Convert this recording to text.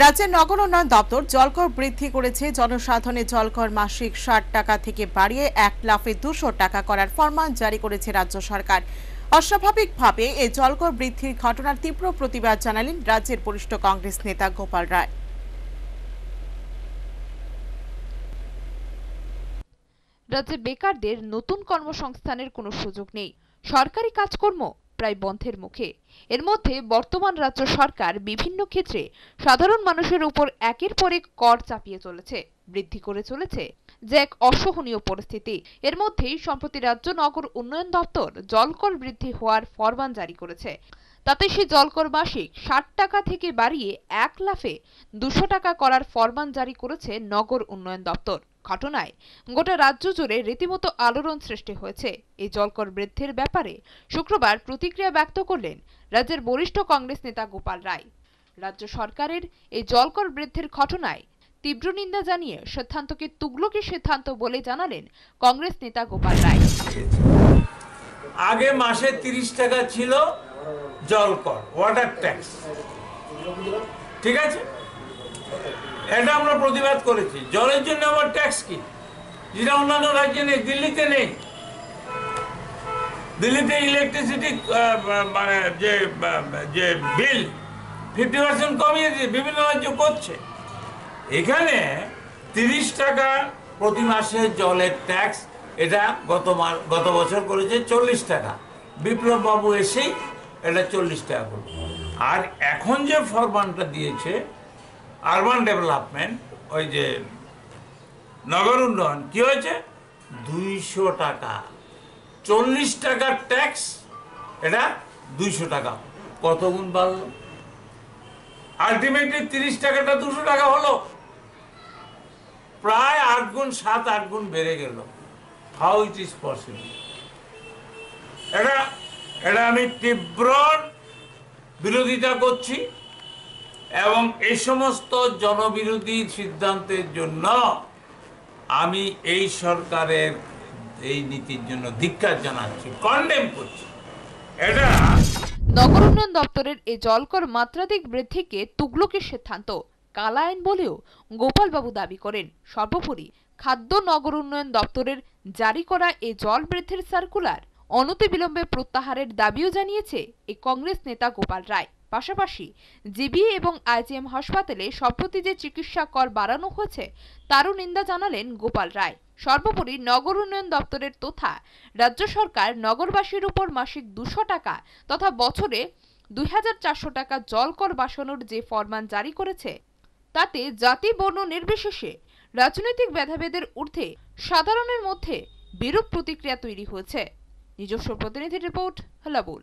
রাজ্যের নগর উন্নয়ন দপ্তর জলকর বৃদ্ধি করেছে জনসাধারণের জলকর মাসিক ষাট টাকা থেকে বাড়িয়ে এক লাফে দুশো টাকা করার ফরমান জারি করেছে রাজ্য সরকার অস্বাভাবিকভাবে এই জলকর বৃদ্ধির ঘটনার তীব্র প্রতিবাদ জানালেন রাজ্যের বরিষ্ঠ কংগ্রেস নেতা গোপাল রায় রাজ্যে বেকারদের নতুন কর্মসংস্থানের কোনো সুযোগ নেই সরকারি কাজকর্ম প্রায় বন্ধের মুখে এর মধ্যে বর্তমান রাজ্য সরকার বিভিন্ন ক্ষেত্রে সাধারণ মানুষের উপর একের পর এক কর চাপিয়ে চলেছে বৃদ্ধি করে চলেছে যে এক অসহনীয় পরিস্থিতি এর মধ্যেই সম্প্রতি রাজ্য নগর উন্নয়ন দপ্তর জলকর বৃদ্ধি হওয়ার ফরমান জারি করেছে তাতে সে জলকর মাসিক ষাট টাকা থেকে বাড়িয়ে এক লাফে দুশো টাকা করার ফরমান জারি করেছে নগর উন্নয়ন দপ্তর ঘটনায় গোটা রাজ্য জুড়ে রীতিমতো আলোড়ন সৃষ্টি হয়েছে এই জলকর বৃদ্ধির ব্যাপারে শুক্রবার প্রতিক্রিয়া ব্যক্ত করলেন রাজ্যের বরিষ্ঠ কংগ্রেস নেতা গোপাল রায় রাজ্য সরকারের এই জলকর বৃদ্ধির ঘটনায় তীব্র নিন্দা জানিয়ে সিদ্ধান্তকে তুগলকি সিদ্ধান্ত বলে জানালেন কংগ্রেস নেতা গোপাল রায় আগে মাসে তিরিশ টাকা ছিল জল কর ওয়াটার ট্যাক্স ঠিক আছে এটা আমরা প্রতিবাদ করেছি জলের জন্য আবার ট্যাক্স কি যেটা অন্যান্য রাজ্যে নেই দিল্লিতে নেই দিল্লিতে ইলেকট্রিসিটি মানে যে যে বিল ফিফটি পার্সেন্ট কমিয়ে দিয়ে বিভিন্ন রাজ্য করছে এখানে তিরিশ টাকা প্রতি মাসে জলের ট্যাক্স এটা গত গত বছর করেছে চল্লিশ টাকা বিপ্লব বাবু এসেই এটা চল্লিশ টাকা করে আর এখন যে ফরমানটা দিয়েছে আরবান ডেভেলপমেন্ট ওই যে নগর উন্নয়ন কী হয়েছে দুইশো টাকা চল্লিশ টাকার ট্যাক্স এটা দুইশো টাকা কত গুণ বাড়ল আলটিমেটলি তিরিশ টাকাটা দুশো টাকা হলো প্রায় আট গুণ সাত আট গুণ বেড়ে গেল হাউ ইট ইজ পসিবল এটা এটা আমি তীব্র বিরোধিতা করছি এবং এই সমস্ত জনবিরোধী সিদ্ধান্তের জন্য আমি এই সরকারের এই নীতির জন্য ধিক্ষার জানাচ্ছি কন্ডেম করছি এটা নগর উন্নয়ন দপ্তরের এই জলকর মাত্রাধিক বৃদ্ধিকে তুগলকের সিদ্ধান্ত কালা আইন বলেও গোপালবাবু দাবি করেন সর্বোপরি খাদ্য নগর উন্নয়ন দপ্তরের জারি করা এই জল বৃদ্ধির সার্কুলার অনতিবিলম্বে প্রত্যাহারের দাবিও জানিয়েছে এই কংগ্রেস নেতা গোপাল রায় পাশাপাশি জিবি এবং আইজিএম হাসপাতালে সম্প্রতি যে চিকিৎসা কর বাড়ানো হয়েছে তারও নিন্দা জানালেন গোপাল রায় সর্বোপরি নগর উন্নয়ন দপ্তরের তথা রাজ্য সরকার নগরবাসীর উপর মাসিক দুশো টাকা তথা বছরে দুই টাকা জল কর বাসানোর যে ফরমান জারি করেছে তাতে জাতি বর্ণ নির্বিশেষে রাজনৈতিক ভেদাভেদের ঊর্ধ্বে সাধারণের মধ্যে বিরূপ প্রতিক্রিয়া তৈরি হয়েছে নিজস্ব প্রতিনিধি রিপোর্ট হেলাবুল